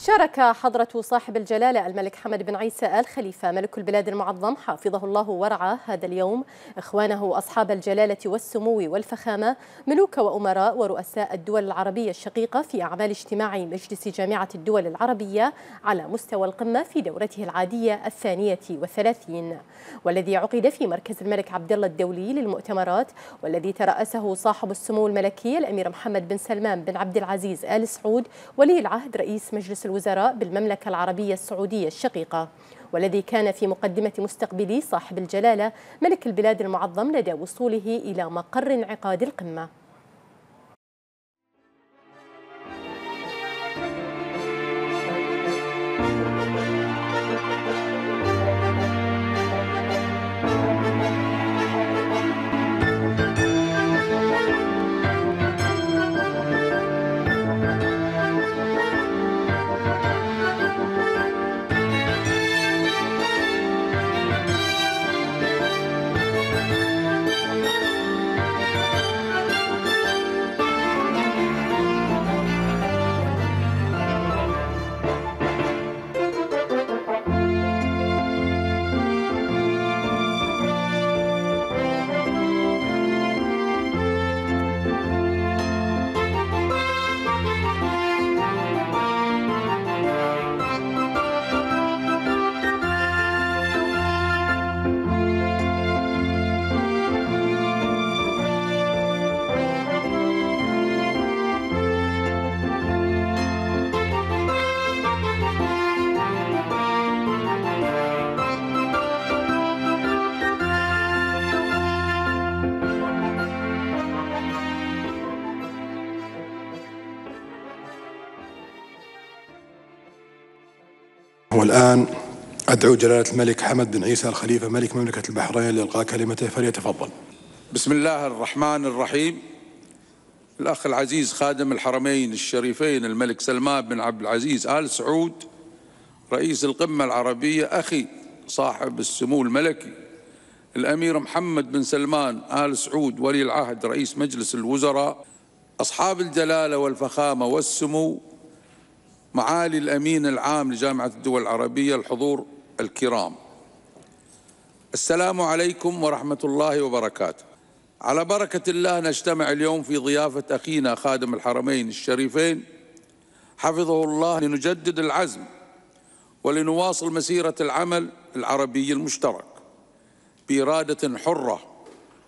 شارك حضرة صاحب الجلالة الملك حمد بن عيسى آل خليفة ملك البلاد المعظم حافظه الله ورعاه هذا اليوم إخوانه أصحاب الجلالة والسمو والفخامة ملوك وأمراء ورؤساء الدول العربية الشقيقة في أعمال اجتماع مجلس جامعة الدول العربية على مستوى القمة في دورته العادية الثانية والثلاثين والذي عقد في مركز الملك عبد الله الدولي للمؤتمرات والذي ترأسه صاحب السمو الملكي الأمير محمد بن سلمان بن عبد العزيز آل سعود ولي العهد رئيس مجلس الوزراء بالمملكة العربية السعودية الشقيقة والذي كان في مقدمة مستقبلي صاحب الجلالة ملك البلاد المعظم لدى وصوله إلى مقر انعقاد القمة والآن أدعو جلالة الملك حمد بن عيسى الخليفة ملك مملكة البحرين لإلقاء كلمته فليتفضل بسم الله الرحمن الرحيم الأخ العزيز خادم الحرمين الشريفين الملك سلمان بن عبد العزيز آل سعود رئيس القمة العربية أخي صاحب السمو الملكي الأمير محمد بن سلمان آل سعود ولي العهد رئيس مجلس الوزراء أصحاب الجلالة والفخامة والسمو معالي الأمين العام لجامعة الدول العربية الحضور الكرام السلام عليكم ورحمة الله وبركاته على بركة الله نجتمع اليوم في ضيافة أخينا خادم الحرمين الشريفين حفظه الله لنجدد العزم ولنواصل مسيرة العمل العربي المشترك بإرادة حرة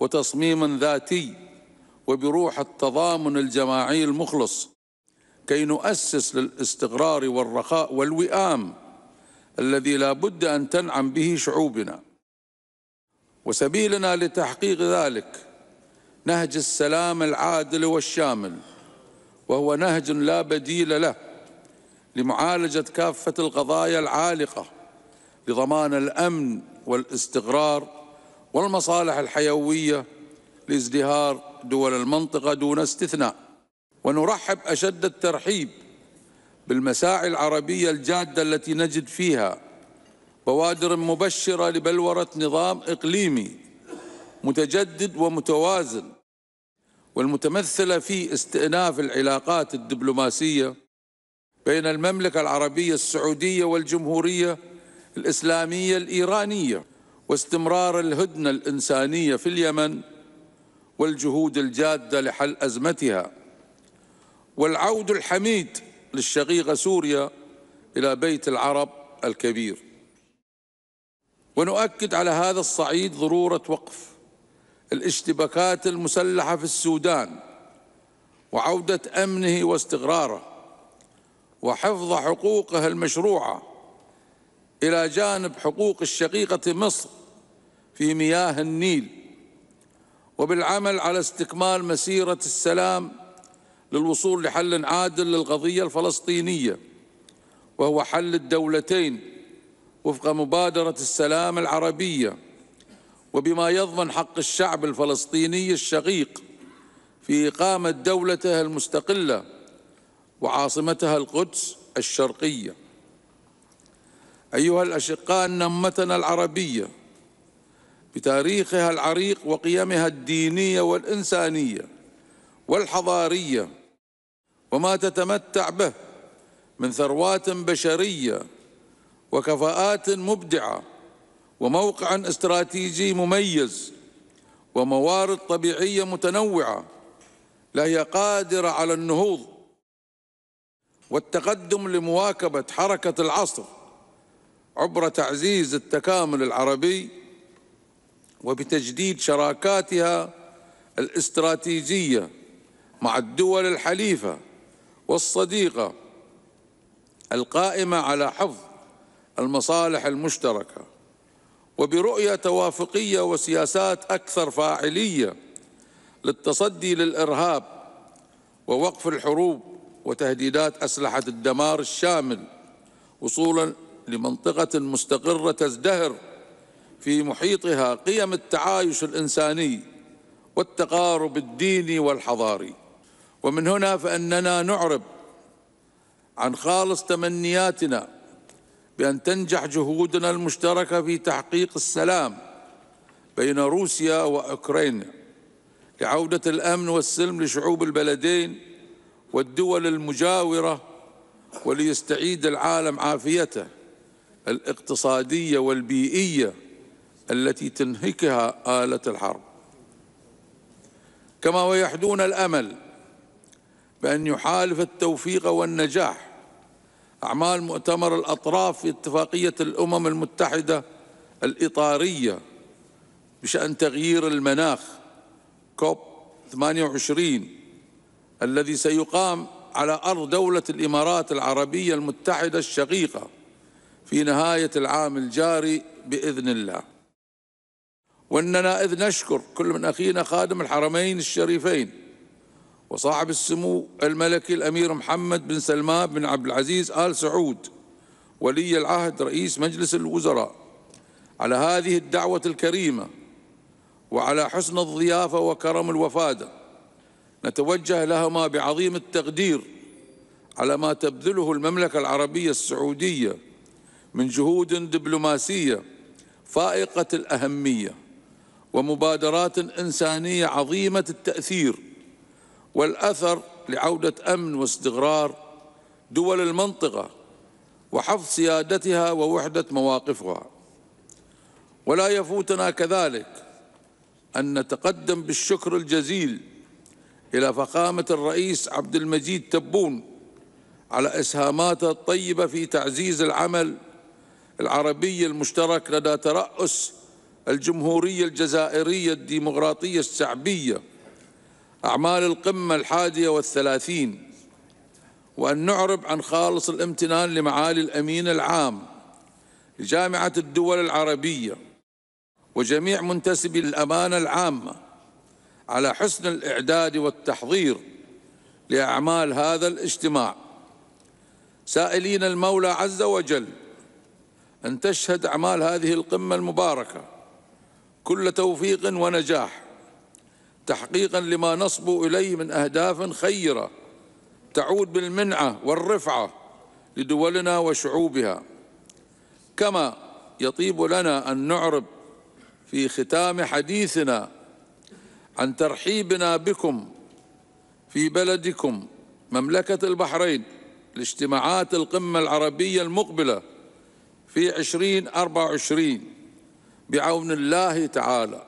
وتصميم ذاتي وبروح التضامن الجماعي المخلص كي نؤسس للاستقرار والرخاء والوئام الذي لا بد أن تنعم به شعوبنا وسبيلنا لتحقيق ذلك نهج السلام العادل والشامل وهو نهج لا بديل له لمعالجة كافة القضايا العالقة لضمان الأمن والاستقرار والمصالح الحيوية لازدهار دول المنطقة دون استثناء ونرحب أشد الترحيب بالمساعي العربية الجادة التي نجد فيها بوادر مبشرة لبلورة نظام إقليمي متجدد ومتوازن والمتمثلة في استئناف العلاقات الدبلوماسية بين المملكة العربية السعودية والجمهورية الإسلامية الإيرانية واستمرار الهدنة الإنسانية في اليمن والجهود الجادة لحل أزمتها والعود الحميد للشقيقة سوريا إلى بيت العرب الكبير ونؤكد على هذا الصعيد ضرورة وقف الاشتباكات المسلحة في السودان وعودة أمنه واستقراره وحفظ حقوقه المشروعة إلى جانب حقوق الشقيقة مصر في مياه النيل وبالعمل على استكمال مسيرة السلام للوصول لحل عادل للقضية الفلسطينية وهو حل الدولتين وفق مبادرة السلام العربية وبما يضمن حق الشعب الفلسطيني الشقيق في إقامة دولته المستقلة وعاصمتها القدس الشرقية أيها الأشقاء أن أمتنا العربية بتاريخها العريق وقيمها الدينية والإنسانية والحضارية وما تتمتع به من ثروات بشرية وكفاءات مبدعة وموقع استراتيجي مميز وموارد طبيعية متنوعة لا هي قادرة على النهوض والتقدم لمواكبة حركة العصر عبر تعزيز التكامل العربي وبتجديد شراكاتها الاستراتيجيه مع الدول الحليفة والصديقة القائمة على حفظ المصالح المشتركة وبرؤية توافقية وسياسات أكثر فاعلية للتصدي للإرهاب ووقف الحروب وتهديدات أسلحة الدمار الشامل وصولا لمنطقة مستقرة تزدهر في محيطها قيم التعايش الإنساني والتقارب الديني والحضاري ومن هنا فاننا نعرب عن خالص تمنياتنا بان تنجح جهودنا المشتركه في تحقيق السلام بين روسيا واوكرانيا لعوده الامن والسلم لشعوب البلدين والدول المجاوره وليستعيد العالم عافيته الاقتصاديه والبيئيه التي تنهكها اله الحرب كما ويحدون الامل بأن يحالف التوفيق والنجاح أعمال مؤتمر الأطراف في اتفاقية الأمم المتحدة الإطارية بشأن تغيير المناخ كوب 28 الذي سيقام على أرض دولة الإمارات العربية المتحدة الشقيقة في نهاية العام الجاري بإذن الله وأننا إذ نشكر كل من أخينا خادم الحرمين الشريفين وصاحب السمو الملكي الأمير محمد بن سلمان بن عبد العزيز آل سعود ولي العهد رئيس مجلس الوزراء على هذه الدعوة الكريمة وعلى حسن الضيافة وكرم الوفادة نتوجه لهما بعظيم التقدير على ما تبذله المملكة العربية السعودية من جهود دبلوماسية فائقة الأهمية ومبادرات إنسانية عظيمة التأثير والأثر لعودة أمن واستقرار دول المنطقة وحفظ سيادتها ووحدة مواقفها ولا يفوتنا كذلك أن نتقدم بالشكر الجزيل إلى فخامة الرئيس عبد المجيد تبون على إسهاماته الطيبة في تعزيز العمل العربي المشترك لدى ترأس الجمهورية الجزائرية الديمقراطية الشعبية أعمال القمة الحادية والثلاثين وأن نعرب عن خالص الامتنان لمعالي الأمين العام لجامعة الدول العربية وجميع منتسبي الأمانة العامة على حسن الإعداد والتحضير لأعمال هذا الاجتماع سائلين المولى عز وجل أن تشهد أعمال هذه القمة المباركة كل توفيق ونجاح تحقيقا لما نصبوا إليه من أهداف خيرة تعود بالمنعة والرفعة لدولنا وشعوبها كما يطيب لنا أن نعرب في ختام حديثنا عن ترحيبنا بكم في بلدكم مملكة البحرين لاجتماعات القمة العربية المقبلة في 2024 بعون الله تعالى